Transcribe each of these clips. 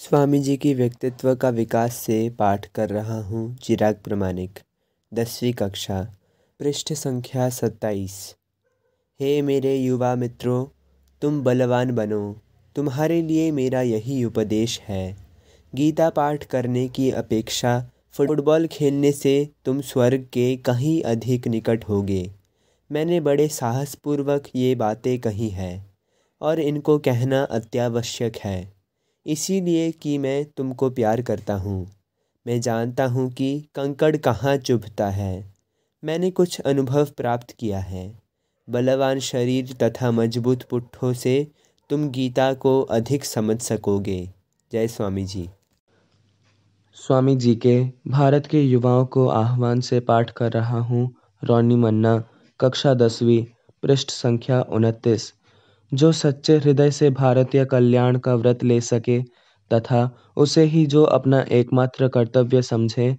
स्वामी जी की व्यक्तित्व का विकास से पाठ कर रहा हूँ चिराग प्रमाणिक दसवीं कक्षा पृष्ठ संख्या सत्ताईस हे मेरे युवा मित्रों तुम बलवान बनो तुम्हारे लिए मेरा यही उपदेश है गीता पाठ करने की अपेक्षा फुटबॉल खेलने से तुम स्वर्ग के कहीं अधिक निकट होगे मैंने बड़े साहसपूर्वक ये बातें कही हैं और इनको कहना अत्यावश्यक है इसीलिए कि मैं तुमको प्यार करता हूँ मैं जानता हूँ कि कंकड़ कहाँ चुभता है मैंने कुछ अनुभव प्राप्त किया है बलवान शरीर तथा मजबूत पुट्ठों से तुम गीता को अधिक समझ सकोगे जय स्वामी जी स्वामी जी के भारत के युवाओं को आह्वान से पाठ कर रहा हूँ रोनी मन्ना कक्षा दसवीं पृष्ठ संख्या उनतीस जो सच्चे हृदय से भारतीय कल्याण का व्रत ले सके तथा उसे ही जो अपना एकमात्र कर्तव्य समझे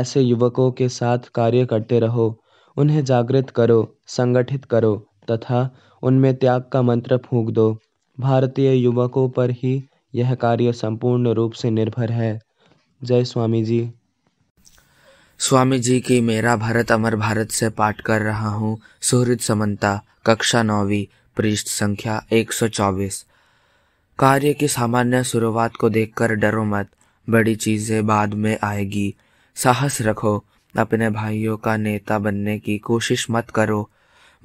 ऐसे युवकों के साथ कार्य करते रहो उन्हें जागृत करो संगठित करो तथा उनमें त्याग का मंत्र फूंक दो भारतीय युवकों पर ही यह कार्य संपूर्ण रूप से निर्भर है जय स्वामी जी स्वामी जी की मेरा भारत अमर भारत से पाठ कर रहा हूँ सुहृद समन्ता कक्षा नौवीं पृष्ठ संख्या 124 कार्य की सामान्य शुरुआत को देखकर डरो मत बड़ी चीजें बाद में आएगी साहस रखो अपने भाइयों का नेता बनने की कोशिश मत करो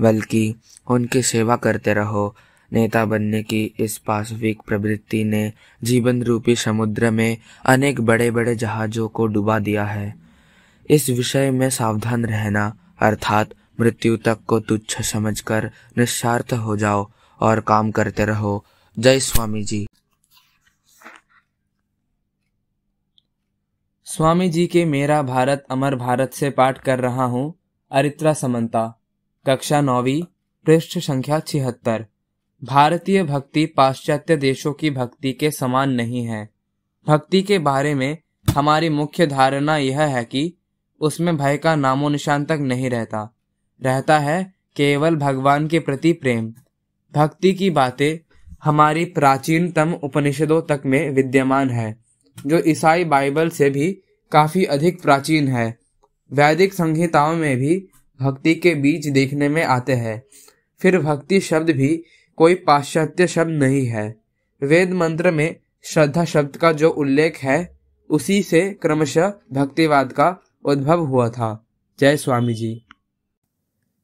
बल्कि उनकी सेवा करते रहो नेता बनने की इस पाशविक प्रवृत्ति ने जीवन रूपी समुद्र में अनेक बड़े बड़े जहाजों को डुबा दिया है इस विषय में सावधान रहना अर्थात मृत्यु तक को तुच्छ समझकर निस्वार्थ हो जाओ और काम करते रहो जय स्वामी जी स्वामी जी के मेरा भारत अमर भारत से पाठ कर रहा हूँ अरित्रा समंता कक्षा नौवीं पृष्ठ संख्या छिहत्तर भारतीय भक्ति पाश्चात्य देशों की भक्ति के समान नहीं है भक्ति के बारे में हमारी मुख्य धारणा यह है कि उसमें भय का नामो निशान तक नहीं रहता रहता है केवल भगवान के प्रति प्रेम भक्ति की बातें हमारी प्राचीनतम उपनिषदों तक में विद्यमान है जो ईसाई बाइबल से भी काफ़ी अधिक प्राचीन है वैदिक संहिताओं में भी भक्ति के बीच देखने में आते हैं फिर भक्ति शब्द भी कोई पाश्चात्य शब्द नहीं है वेद मंत्र में श्रद्धा शब्द का जो उल्लेख है उसी से क्रमशः भक्तिवाद का उद्भव हुआ था जय स्वामी जी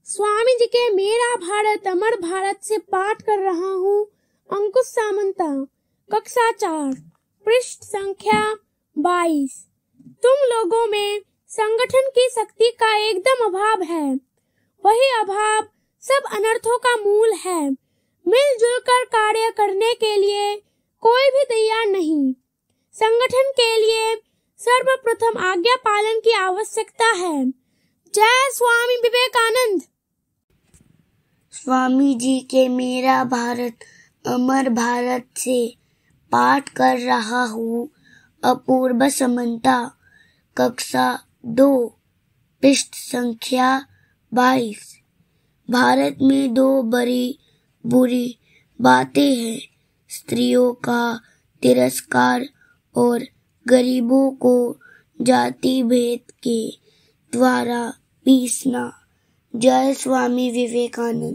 स्वामी जी के मेरा भारत अमर भारत से पाठ कर रहा हूँ अंकुश सामंता कक्षा चार पृष्ठ संख्या बाईस तुम लोगों में संगठन की शक्ति का एकदम अभाव है वही अभाव सब अनर्थों का मूल है मिलजुल कर कार्य करने के लिए कोई भी तैयार नहीं संगठन के लिए सर्वप्रथम आज्ञा पालन की आवश्यकता है जय स्वामी विवेकानंद स्वामी जी के मेरा भारत अमर भारत से पाठ कर रहा हूँ अपूर्व समन्ता कक्षा दो पृष्ठ संख्या बाईस भारत में दो बड़ी बुरी बातें हैं स्त्रियों का तिरस्कार और गरीबों को जाति भेद के द्वारा पीसना जय स्वामी विवेकानंद